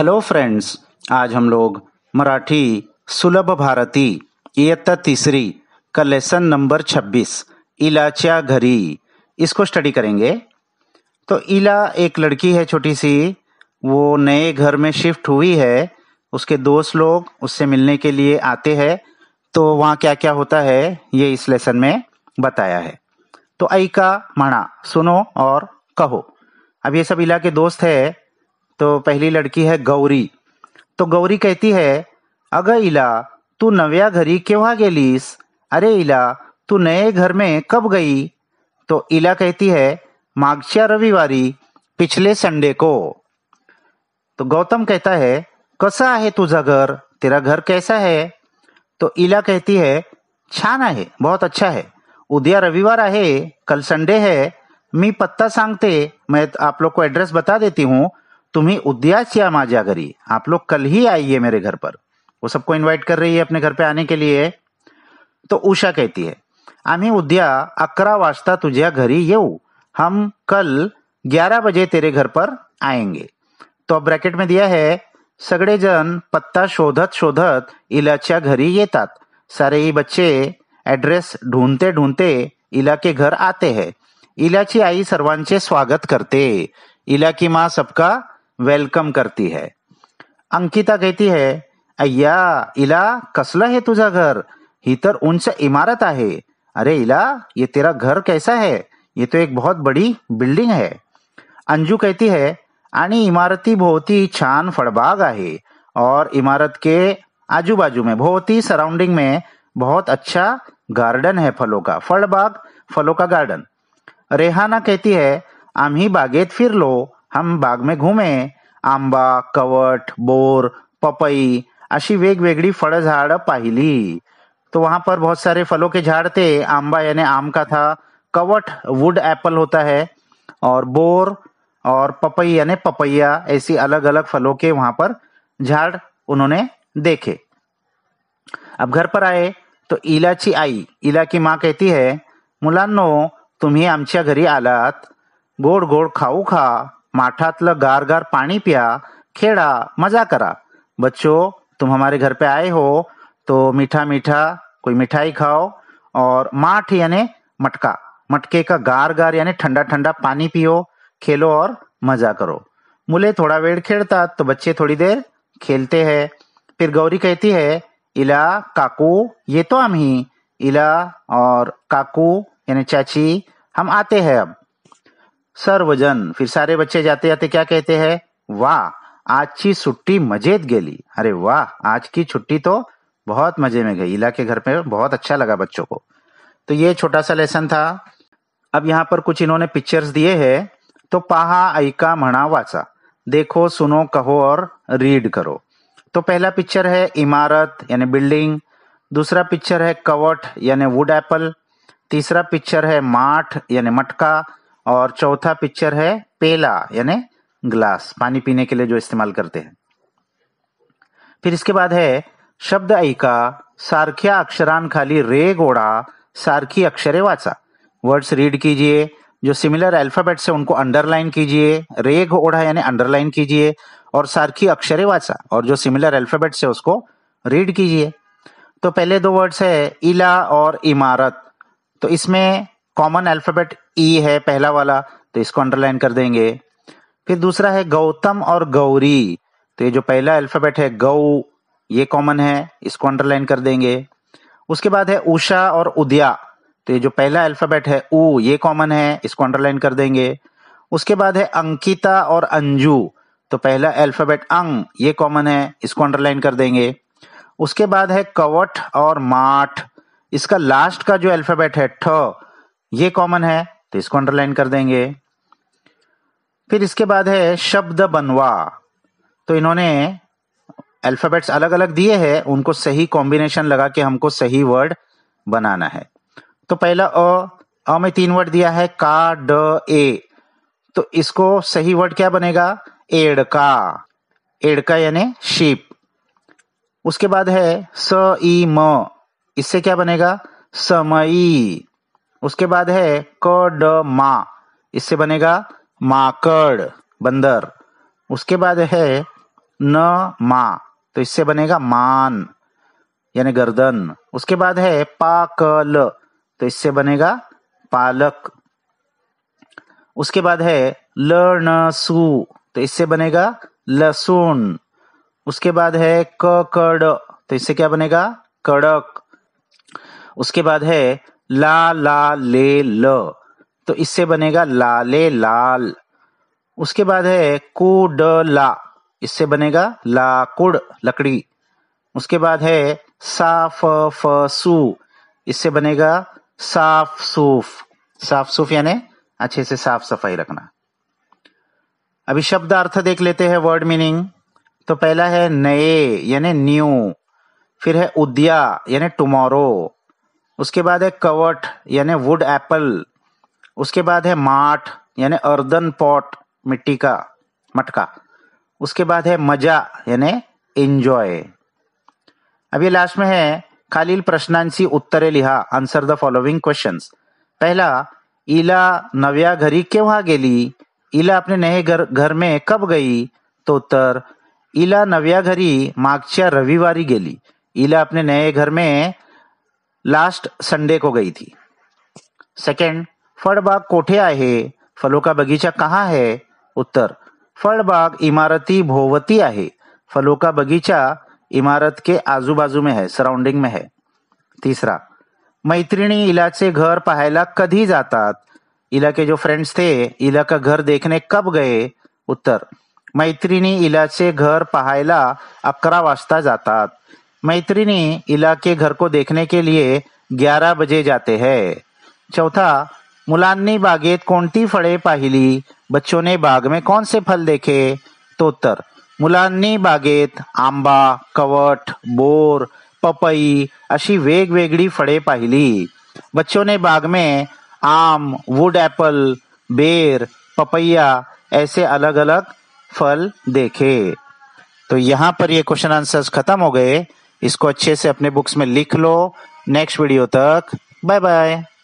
hello friends आज हम लोग मराठी सुलभ भारती इयत्ता तीसरी का लेसन नंबर 26 इलाचिया घरी इसको स्टडी करेंगे तो इला एक लड़की है छोटी सी वो नए घर में शिफ्ट हुई है उसके दोस्त लोग उससे मिलने के लिए आते हैं तो वहाँ क्या क्या होता है ये इस लेसन में बताया है तो ऐका मणा सुनो और कहो अब ये सब इला के दोस्त है तो पहली लड़की है गौरी तो गौरी कहती है अग इला तू नव्या घरी केव्हा गेलीस अरे इला तू नए घर में कब गई तो इला कहती है मागच्या रविवार पिछले संडे को तो गौतम कहता है कसा है तुझा घर तेरा घर कैसा है तो इला कहती है छान है बहुत अच्छा है उद्या रविवार है कल संडे है मी पत्ता सांगते मैं आप लोग को एड्रेस बता देती हूँ तुम्ही उद्या श्यामा करी आप लोग कल ही आइए मेरे घर पर वो सबको इनवाइट कर रही है अपने घर पे आने के लिए तो उषा कहती है आम्ही उद्या अकरा वाजता तुझ्या घरी येऊ हम कल ग्यारह बजे तेरे घर पर आएंगे तो अब ब्रैकेट में दिया है सगड़े जन पत्ता शोधत शोधत इलाच्या घरी येतात सारे ही बच्चे एड्रेस ढूंढते ढूंढते इला के घर आते हैं इलाची आई सर्वांचे स्वागत करते इला की माँ सबका वेलकम करती है अंकिता कहती है अय्या इला कसला है तुझा घर ही तर उंच इमारत आहे अरे इला ये तेरा घर कैसा है ये तो एक बहुत बड़ी बिल्डिंग है अंजू कहती है आणि इमारती बहुत ही छान फड़बाग आहे और इमारत के आजू बाजू में बहुत ही सराउंडिंग में बहुत अच्छा गार्डन है फलों का फड़बाग फलों का गार्डन रेहाना कहती है आम ही बागेत फिर लो हम बाग में घूमे आंबा कवट बोर पपई अशी वेगवेगळी झाड पाहिली तो वहां पर बहुत सारे फलों के झाड़ थे आंबा यानी आम का था कवट वुड एप्पल होता है और बोर और पपई यानी पपैया ऐसी अलग अलग फलों के वहां पर झाड़ उन्होंने देखे अब घर पर आए तो इलाची आई इला की माँ कहती है मुलानो तुम्ही आमच्या घरी आलात गोड गोड खाऊ खा माठातलं गार गार पानी पिया खेड़ा मजा करा बच्चों तुम हमारे घर पे आए हो तो मीठा मीठा कोई मिठाई खाओ और माठ यानी मटका मटके का गार गार यानी ठंडा ठंडा पानी पियो खेलो और मजा करो मुले थोड़ा वेड़ खेलता तो बच्चे थोड़ी देर खेलते हैं फिर गौरी कहती है इला काकू ये तो हम ही इला और काकू यानी चाची हम आते हैं अब सर्वजन फिर सारे बच्चे जाते जाते क्या कहते हैं वाह आज की छुट्टी मजेद गेली अरे वाह आज की छुट्टी तो बहुत मजे में गई इला के घर पे बहुत अच्छा लगा बच्चों को तो ये छोटा सा लेसन था अब यहाँ पर कुछ इन्होंने पिक्चर्स दिए है तो पहा ऐका मना वाचा देखो सुनो कहो और रीड करो तो पहला पिक्चर है इमारत यानी बिल्डिंग दूसरा पिक्चर है कवट यानी वुड एप्पल तीसरा पिक्चर है माठ यानी मटका और चौथा पिक्चर है पेला यानी ग्लास पानी पीने के लिए जो इस्तेमाल करते हैं फिर इसके बाद है शब्द ऐका सारख्या खाली रे गोड़ा सारखी अक्षरे वाचा वर्ड्स रीड कीजिए जो सिमिलर अल्फाबेट से उनको अंडरलाइन कीजिए रेग ओढ़ा यानी अंडरलाइन कीजिए और सारखी अक्षरे वाचा और जो सिमिलर अल्फाबेट से उसको रीड कीजिए तो पहले दो वर्ड्स है इला और इमारत तो इसमें कॉमन अल्फाबेट ई e है पहला वाला तो इसको अंडरलाइन कर देंगे फिर दूसरा है गौतम और गौरी तो ये जो पहला अल्फाबेट है गौ ये कॉमन है इसको अंडरलाइन कर देंगे उसके बाद है उषा और उदया तो ये जो पहला अल्फाबेट है ऊ ये कॉमन है इसको अंडरलाइन कर देंगे उसके बाद है अंकिता और अंजू तो पहला अल्फाबेट अंग ये कॉमन है इसको अंडरलाइन कर देंगे उसके बाद है कवट और माठ इसका लास्ट का जो अल्फाबेट है ठ ये कॉमन है तो इसको अंडरलाइन कर देंगे फिर इसके बाद है शब्द बनवा तो इन्होंने अल्फाबेट्स अलग अलग दिए हैं उनको सही कॉम्बिनेशन लगा के हमको सही वर्ड बनाना है तो पहला अ अ में तीन वर्ड दिया है का ड ए तो इसको सही वर्ड क्या बनेगा एड़का एड़का यानी शीप उसके बाद है स ई म इससे क्या बनेगा समई उसके बाद है क ड मा इससे बनेगा माकड़ बंदर उसके बाद है न मा तो इससे बनेगा मान यानी गर्दन उसके बाद है पाकल तो इससे बनेगा पालक उसके बाद है सु तो इससे बनेगा लसुन उसके बाद है कड़ तो इससे क्या बनेगा कड़क उसके बाद है ला ला ले ल तो इससे बनेगा लाले लाल उसके बाद है कुड ला इससे बनेगा ला कुड लकड़ी उसके बाद है साफ सु इससे बनेगा साफ सूफ साफ सूफ यानी अच्छे से साफ सफाई रखना अभी शब्द अर्थ देख लेते हैं वर्ड मीनिंग तो पहला है नए यानी न्यू फिर है उद्या यानी टुमारो उसके बाद है कवट यानी वुड एप्पल उसके बाद है माठ यानी अर्दन पॉट मिट्टी का मटका उसके बाद है मजा यानी एन्जॉय अभी लास्ट में है खालील प्रश्नांसी उत्तरे लिहा आंसर द फॉलोइंग क्वेश्चन पहला इला नव्या घरी केव्हा गेली इला अपने नए घर घर में कब गई तो उत्तर इला नव्या घरी मागच्या रविवारी गेली इला अपने नए घर में लास्ट संडे को गई थी फड़ बाग कोठे आए फलों का बगीचा कहाँ है उत्तर फळबाग इमारती भोवती है फलों का बगीचा इमारत के आजू बाजू में है सराउंडिंग में है तीसरा मैत्रिणी इला से घर पहायला कधी जाता इला के जो फ्रेंड्स थे इला का घर देखने कब गए उत्तर मैत्रिणी इला से घर पहायला अकरा वाजता जाता मैत्रिणी इलाके घर को देखने के लिए 11 बजे जाते हैं चौथा मुलांनी बागेत कोणती फळे पाहिली बच्चों ने बाग में कौन से फल देखे तो उत्तर मुलांनी बागेत आंबा कवट बोर पपई अशी वेगड़ी फड़े पाहिली बच्चों ने बाग में आम वुड एप्पल बेर पपैया ऐसे अलग अलग फल देखे तो यहाँ पर ये क्वेश्चन आंसर्स खत्म हो गए इसको अच्छे से अपने बुक्स में लिख लो नेक्स्ट वीडियो तक बाय बाय